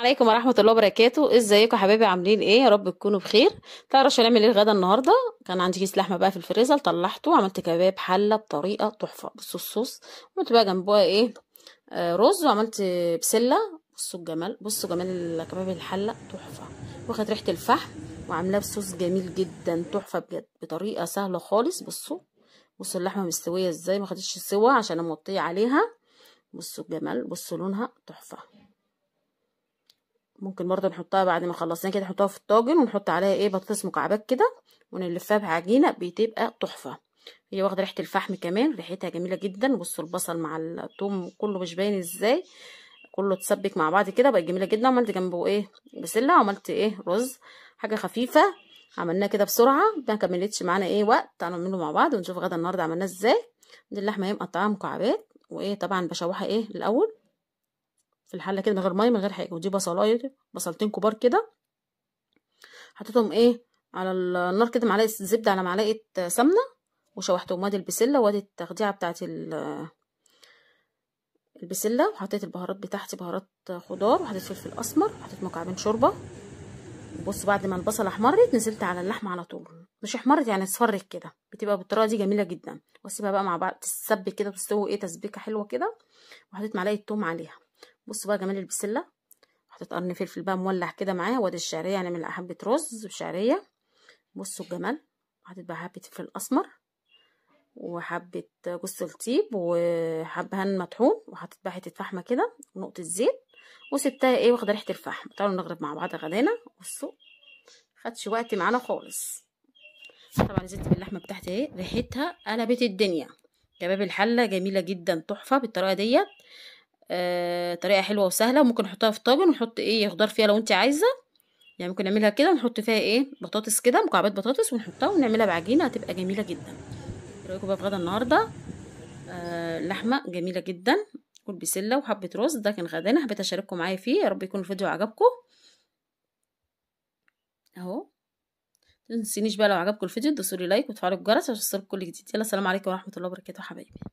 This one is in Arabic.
عليكم ورحمة الله وبركاته ازيكم حبايبي عاملين ايه يا رب تكونوا بخير طيب، شو هنعمل ايه الغدا النهارده كان عندي كيس لحمه بقى في الفريزر طلعته عملت كباب حله بطريقه تحفه بصوا الصوص وعملت بقى جنبها ايه آه رز وعملت بسله بصوا الجمال بصوا جمال كباب الحله تحفه واخد ريحه الفحم وعاملاه بصوص جميل جدا تحفه بجد بطريقه سهله خالص بصوا بصوا اللحمه مستويه ازاي ما خدتش سوا عشان امطيه عليها بصوا الجمال بصوا لونها تحفه ممكن برضو نحطها بعد ما خلصنا كده نحطها في الطاجن ونحط عليها ايه بطاطس مكعبات كده ونلفها بعجينه بتبقى تحفه هي واخده ريحه الفحم كمان ريحتها جميله جدا بصوا البصل مع الثوم كله مش باين ازاي كله اتسبك مع بعض كده بقت جميله جدا عملت جنبه ايه بسله عملت ايه رز حاجه خفيفه عملناه كده بسرعه ما كملتش معانا ايه وقت تعالوا نعمله مع بعض ونشوف غدا النهارده عملناه ازاي دي اللحمه هي إيه، مقطعاها مكعبات وايه طبعا بشوحها ايه الاول في الحله كده من غير ميه من غير حاجه ودي بصلايه بصلتين كبار كده حطيتهم ايه على النار كده معلقه زبده على معلقه سمنه وشوحتهم وادي البسله وادي التخديعه بتاعت البسله وحطيت البهارات بتاعتي بهارات خضار وحطيت فلفل اسمر وحطيت مكعبين شوربه بص بعد ما البصله احمرت نزلت على اللحمه على طول مش احمرت يعني اصفرت كده بتبقى بالطريقه دي جميله جدا واسيبها بقى مع بعض تتسبك كده تستوي ايه تسبيكه حلوه كده وحطيت معلقه توم عليها بصوا بقى جمال البسله حطيت قرن فلفل بقى مولع كده معاه وادي الشعريه يعني من حبه رز وشعريه بصوا الجمال حطيت بقى حبه فلفل اسمر وحبه جوز الطيب وحبهان مطحون وحطيت بقى حته فحمه كده ونقطه زيت وسبتها ايه واخده ريحه الفحم تعالوا نغرب مع بعض غدانا بصوا خدش وقت معانا خالص طبعا نزلت باللحمه بتاعتي اهي ريحتها قلبت الدنيا كباب الحله جميله جدا تحفه بالطريقه ديت آه، طريقه حلوه وسهله وممكن نحطها في طاجن ونحط ايه خضار فيها لو انت عايزه يعني ممكن نعملها كده ونحط فيها ايه بطاطس كده مكعبات بطاطس ونحطها ونعملها بعجينه هتبقى جميله جدا إيه رايكم بقى في غدا النهارده آه لحمه جميله جدا والبسله وحبه رز ده كان غدانا حبيت اشارككم معايا فيه يا رب يكون الفيديو عجبكم اهو تنسينيش بقى لو عجبكم الفيديو تدوسوا لي لايك وتفعلوا الجرس عشان يوصلكم كل جديد يلا سلام عليكم ورحمه الله وبركاته حبايبي